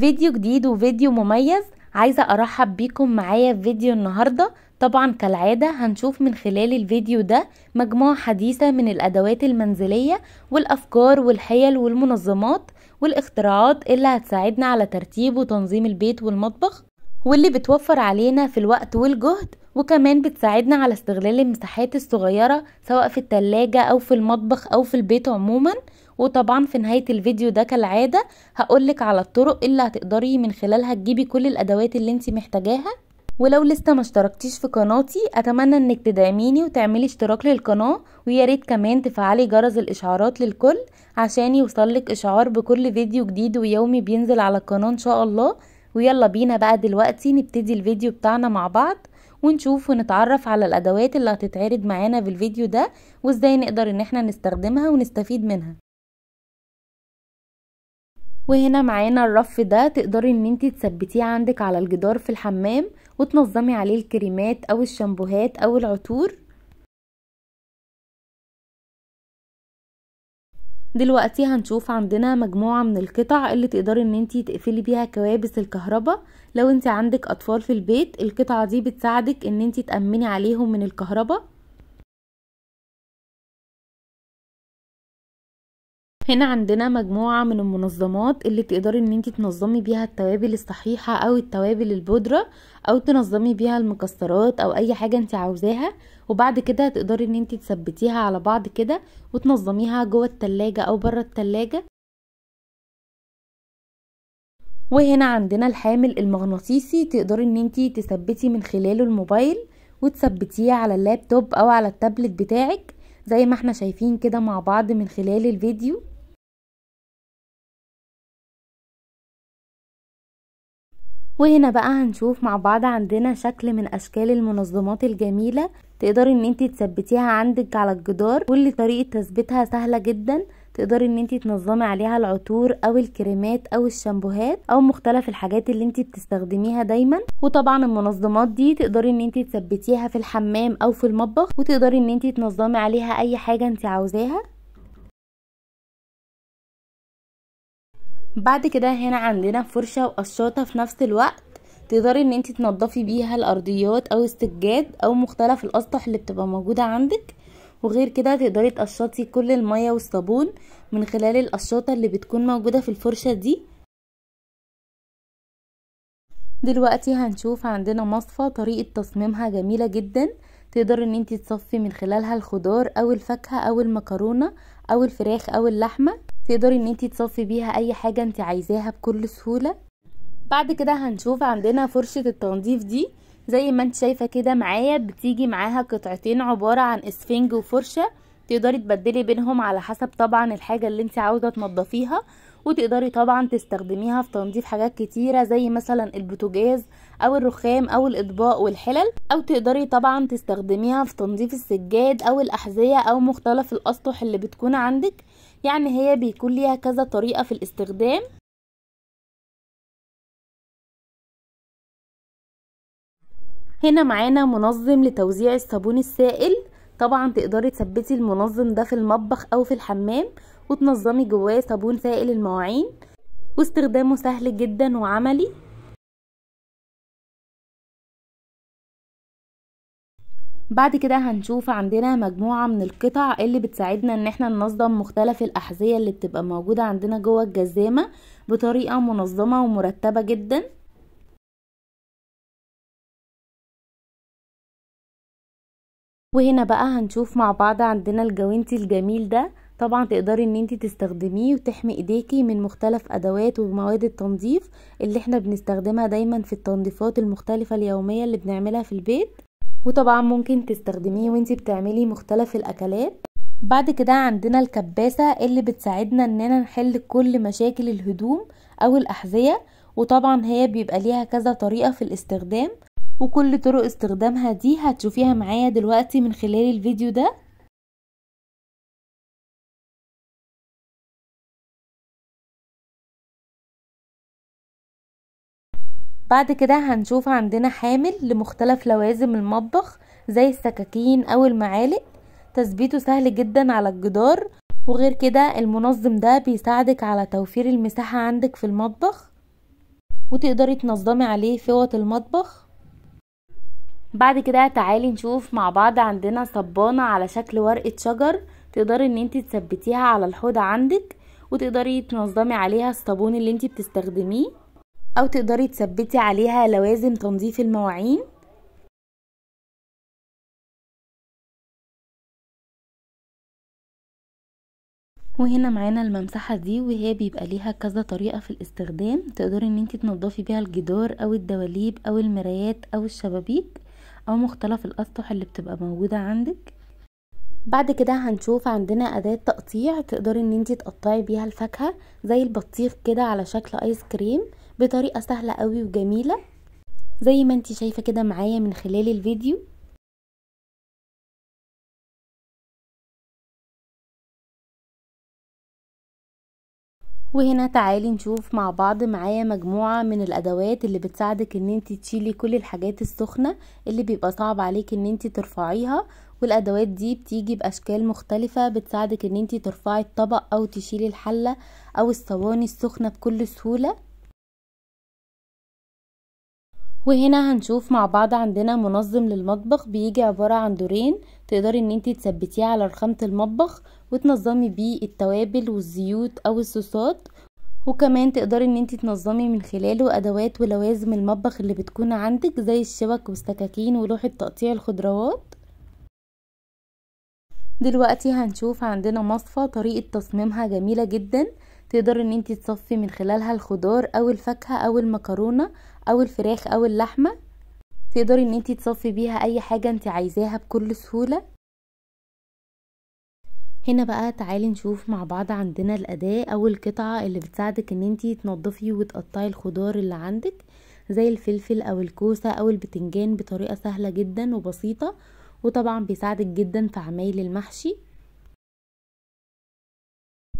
فيديو جديد وفيديو مميز عايزة ارحب بيكم معايا في فيديو النهاردة طبعا كالعادة هنشوف من خلال الفيديو ده مجموعة حديثة من الادوات المنزلية والافكار والحيل والمنظمات والاختراعات اللي هتساعدنا على ترتيب وتنظيم البيت والمطبخ واللي بتوفر علينا في الوقت والجهد وكمان بتساعدنا على استغلال المساحات الصغيرة سواء في التلاجة أو في المطبخ أو في البيت عموما وطبعا في نهاية الفيديو ده كالعادة هقولك على الطرق اللي هتقدري من خلالها تجيبي كل الأدوات اللي انت محتاجاها ولو لسه ما اشتركتيش في قناتي اتمنى انك تدعميني وتعملي اشتراك للقناة وياريت كمان تفعلي جرس الاشعارات للكل عشان يوصلك اشعار بكل فيديو جديد ويومي بينزل على القناة ان شاء الله ويلا بينا بقى دلوقتي نبتدي الفيديو بتاعنا مع بعض ونشوف ونتعرف على الادوات اللي هتتعرض معانا في الفيديو ده وازاي نقدر ان احنا نستخدمها ونستفيد منها وهنا معانا الرف ده تقدري ان انت تثبتيه عندك على الجدار في الحمام وتنظمي عليه الكريمات او الشامبوهات او العطور دلوقتي هنشوف عندنا مجموعة من القطع اللي تقدري ان انتي تقفلي بيها كوابس الكهرباء لو انتي عندك اطفال في البيت القطعة دي بتساعدك ان انتي تأمني عليهم من الكهرباء هنا عندنا مجموعة من المنظمات اللي تقدري ان انتي تنظمي بيها التوابل الصحيحة او التوابل البودرة او تنظمي بيها المكسرات او اي حاجة انتي عاوزاها وبعد كده تقدري ان انت تثبتيها على بعض كده وتنظميها جوه التلاجة او بره التلاجة وهنا عندنا الحامل المغناطيسي تقدري ان انت تثبتي من خلاله الموبايل وتثبتيه على اللابتوب او على التابلت بتاعك زي ما احنا شايفين كده مع بعض من خلال الفيديو وهنا بقى هنشوف مع بعض عندنا شكل من اشكال المنظمات الجميلة تقدري ان انت تثبتيها عندك على الجدار واللي طريقة تثبيتها سهلة جدا تقدري ان انت تنظمي عليها العطور او الكريمات او الشامبوهات او مختلف الحاجات اللي انت بتستخدميها دايما وطبعا المنظمات دي تقدري ان انت تثبتيها في الحمام او في المطبخ وتقدري ان انت تنظمي عليها اي حاجة انت عاوزاها بعد كده هنا عندنا فرشة وقشاطة في نفس الوقت تقدري ان انت تنضفي بيها الارضيات او السجاد او مختلف الاسطح اللي بتبقى موجودة عندك وغير كده تقدري تقشطي كل المية والصابون من خلال القشاطة اللي بتكون موجودة في الفرشة دي دلوقتي هنشوف عندنا مصفى طريقة تصميمها جميلة جدا تقدر ان انت تصفي من خلالها الخضار او الفاكهة او المكرونة او الفراخ او اللحمة تقدري ان انتي تصفي بيها اي حاجة انتي عايزاها بكل سهولة بعد كده هنشوف عندنا فرشة التنظيف دي زي ما انت شايفة كده معايا بتيجي معاها قطعتين عبارة عن اسفنج وفرشة تقدري تبدلي بينهم على حسب طبعا الحاجة اللي انت عاوزة تنضفيها وتقدري طبعا تستخدميها في تنظيف حاجات كتيرة زي مثلا البوتاجاز او الرخام او الاطباق والحلل او تقدري طبعا تستخدميها في تنظيف السجاد او الاحذية او مختلف الاسطح اللي بتكون عندك يعني هي بيكون ليها كذا طريقة في الاستخدام هنا معانا منظم لتوزيع الصابون السائل طبعا تقدري تثبتي المنظم ده في المطبخ او في الحمام وتنظمي جواه صابون سائل المواعين واستخدامه سهل جدا وعملي بعد كده هنشوف عندنا مجموعة من القطع اللي بتساعدنا ان احنا ننظم مختلف الاحذية اللي بتبقى موجودة عندنا جوه الجزامة بطريقة منظمة ومرتبة جدا وهنا بقى هنشوف مع بعض عندنا الجوانتي الجميل ده طبعا تقدري ان انت تستخدميه وتحمي ايديكي من مختلف ادوات ومواد التنظيف اللي احنا بنستخدمها دايما في التنظيفات المختلفة اليومية اللي بنعملها في البيت وطبعا ممكن تستخدميه وانتي بتعملي مختلف الاكلات بعد كده عندنا الكباسة اللي بتساعدنا اننا نحل كل مشاكل الهدوم او الاحذية وطبعا هي بيبقى ليها كذا طريقة في الاستخدام وكل طرق استخدامها دي هتشوفيها معايا دلوقتي من خلال الفيديو ده بعد كده هنشوف عندنا حامل لمختلف لوازم المطبخ زي السكاكين او المعالق تثبيته سهل جدا على الجدار وغير كده المنظم ده بيساعدك على توفير المساحة عندك في المطبخ وتقدري تنظمي عليه فوط المطبخ بعد كده تعالي نشوف مع بعض عندنا صبانة على شكل ورقة شجر تقدري ان انت تثبتيها على الحوض عندك وتقدري تنظمي عليها الصابون اللي انت بتستخدميه او تقدري تثبتي عليها لوازم تنظيف المواعين وهنا معانا الممسحة دي وهي بيبقى ليها كذا طريقة في الاستخدام تقدري ان انت تنضفي بيها الجدار او الدواليب او المرايات او الشبابيك او مختلف الاسطح اللي بتبقى موجودة عندك بعد كده هنشوف عندنا اداة تقطيع تقدري ان انت تقطعي بيها الفاكهة زي البطيخ كده على شكل ايس كريم بطريقه سهله قوي وجميله زي ما انت شايفه كده معايا من خلال الفيديو وهنا تعالي نشوف مع بعض معايا مجموعة من الأدوات اللي بتساعدك ان انت تشيلي كل الحاجات السخنة اللي بيبقى صعب عليك ان انت ترفعيها والأدوات دي بتيجي بأشكال مختلفة بتساعدك ان انت ترفعي الطبق أو تشيلي الحلة أو الصواني السخنة بكل سهولة وهنا هنشوف مع بعض عندنا منظم للمطبخ بيجي عبارة عن دورين تقدري ان انتي تثبتيه على رخامة المطبخ وتنظمي بيه التوابل والزيوت او الصوصات وكمان تقدري ان انتي تنظمي من خلاله ادوات ولوازم المطبخ اللي بتكون عندك زي الشبك والسكاكين ولوحة تقطيع الخضروات دلوقتي هنشوف عندنا مصفى طريقة تصميمها جميلة جدا تقدر ان انت تصفي من خلالها الخضار او الفاكهة او المكرونة او الفراخ او اللحمه تقدري ان انتي تصفي بيها اي حاجه انتي عايزاها بكل سهوله هنا بقى تعالي نشوف مع بعض عندنا الاداه او القطعه اللي بتساعدك ان انتي تنضفي وتقطعي الخضار اللي عندك زي الفلفل او الكوسه او البتنجان بطريقه سهله جدا وبسيطه وطبعا بيساعدك جدا في عمايل المحشي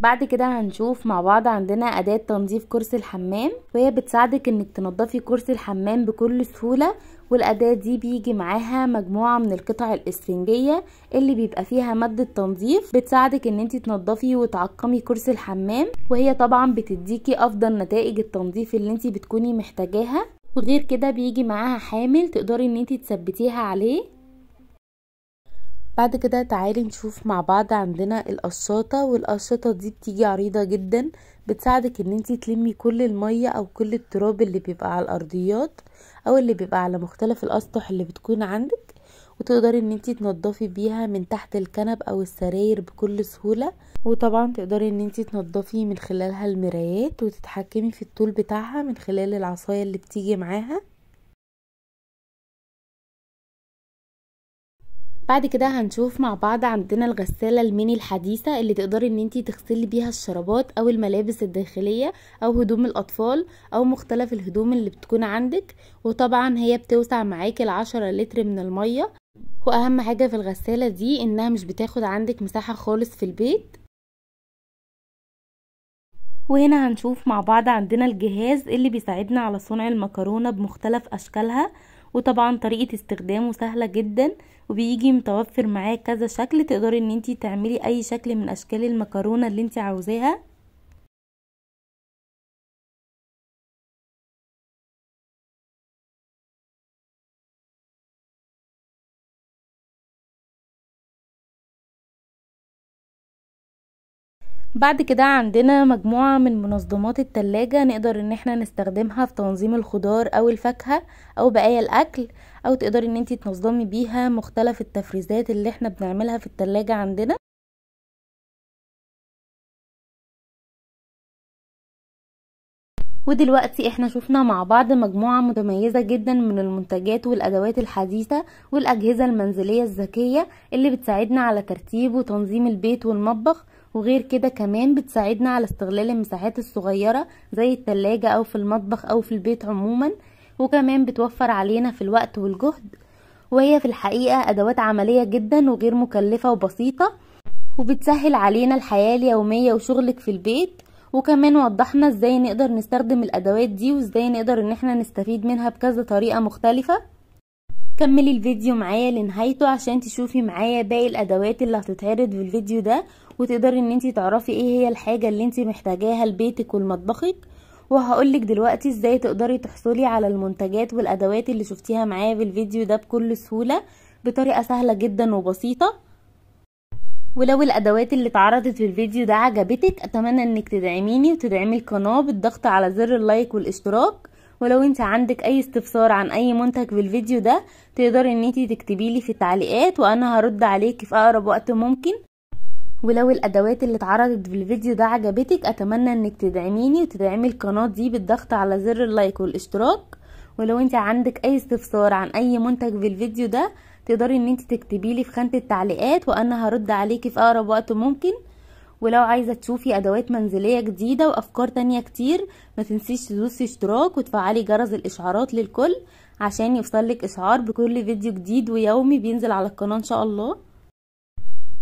بعد كده هنشوف مع بعض عندنا أداة تنظيف كرسي الحمام وهي بتساعدك انك تنظفي كرسي الحمام بكل سهولة والأداة دي بيجي معاها مجموعة من القطع الإسفنجية اللي بيبقى فيها مادة تنظيف بتساعدك ان انت تنظفي وتعقمي كرسي الحمام وهي طبعا بتديكي أفضل نتائج التنظيف اللي انت بتكوني محتاجاها وغير كده بيجي معاها حامل تقدري ان انت تثبتيها عليه بعد كده تعالي نشوف مع بعض عندنا القشاطه والقشاطه دي بتيجي عريضه جدا بتساعدك ان انتي تلمي كل الميه او كل التراب اللي بيبقى على الارضيات او اللي بيبقى على مختلف الاسطح اللي بتكون عندك وتقدري ان انتي تنضفي بيها من تحت الكنب او السراير بكل سهوله وطبعا تقدري ان انتي تنضفي من خلالها المرايات وتتحكمي في الطول بتاعها من خلال العصايه اللي بتيجي معاها بعد كده هنشوف مع بعض عندنا الغسالة الميني الحديثة اللي تقدري ان انتي تغسلي بيها الشرابات او الملابس الداخلية او هدوم الاطفال او مختلف الهدوم اللي بتكون عندك وطبعا هي بتوسع معاكي العشرة لتر من المية واهم حاجة في الغسالة دي انها مش بتاخد عندك مساحة خالص في البيت وهنا هنشوف مع بعض عندنا الجهاز اللي بيساعدنا على صنع المكرونة بمختلف اشكالها وطبعا طريقة استخدامه سهلة جدا وبيجي متوفر معاه كذا شكل تقدري ان انتي تعملي اي شكل من اشكال المكرونة اللي انتي عاوزاها بعد كده عندنا مجموعة من منظمات التلاجة نقدر ان احنا نستخدمها في تنظيم الخضار او الفاكهة او بقايا الاكل او تقدري ان انتي تنظمي بيها مختلف التفريزات اللي احنا بنعملها في التلاجة عندنا ودلوقتي احنا شفنا مع بعض مجموعة متميزة جدا من المنتجات والادوات الحديثة والاجهزة المنزلية الذكية اللي بتساعدنا على ترتيب وتنظيم البيت والمطبخ وغير كده كمان بتساعدنا على استغلال المساحات الصغيرة زي التلاجة او في المطبخ او في البيت عموما وكمان بتوفر علينا في الوقت والجهد وهي في الحقيقة ادوات عملية جدا وغير مكلفة وبسيطة وبتسهل علينا الحياة اليومية وشغلك في البيت وكمان وضحنا ازاي نقدر نستخدم الادوات دي وازاي نقدر ان احنا نستفيد منها بكذا طريقة مختلفة كملي الفيديو معايا لنهايته عشان تشوفي معايا باقي الادوات اللي هتتعرض في الفيديو ده وتقدري ان انت تعرفي ايه هي الحاجه اللي انت محتاجاها لبيتك ولمطبخك وهقولك دلوقتي ازاي تقدري تحصلي على المنتجات والادوات اللي شفتيها معايا في الفيديو ده بكل سهوله بطريقه سهله جدا وبسيطه ولو الادوات اللي اتعرضت في الفيديو ده عجبتك اتمنى انك تدعميني وتدعمي القناه بالضغط على زر اللايك والاشتراك ولو انت عندك اي استفسار عن اي منتج في الفيديو ده تقدري ان انت تكتبيلي في التعليقات وانا هرد عليكي في اقرب وقت ممكن ولو الادوات اللي اتعرضت في الفيديو ده عجبتك اتمنى انك تدعميني وتدعمي القناة دي بالضغط على زر اللايك والاشتراك ولو انت عندك اي استفسار عن اي منتج في الفيديو ده تقدري ان انت تكتبيلي في خانة التعليقات وانا هرد عليكي في اقرب وقت ممكن ولو عايزة تشوفي أدوات منزلية جديدة وأفكار تانية كتير ما تنسيش تدوسي اشتراك وتفعلي جرس الإشعارات للكل عشان يوصلك إشعار بكل فيديو جديد ويومي بينزل على القناة إن شاء الله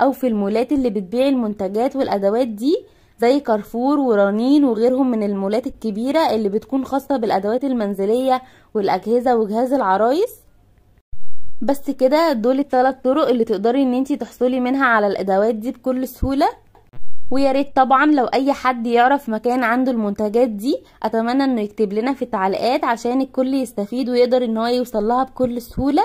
او في المولات اللي بتبيع المنتجات والادوات دي زي كارفور ورنين وغيرهم من المولات الكبيرة اللي بتكون خاصة بالأدوات المنزلية والأجهزة وجهاز العرايس بس كده دول الثلاث طرق اللي تقدري ان انتي تحصلي منها على الادوات دي بكل سهولة ويا ريت طبعا لو اي حد يعرف مكان عنده المنتجات دي اتمنى انه يكتب لنا في التعليقات عشان الكل يستفيد ويقدر ان هو يوصل لها بكل سهوله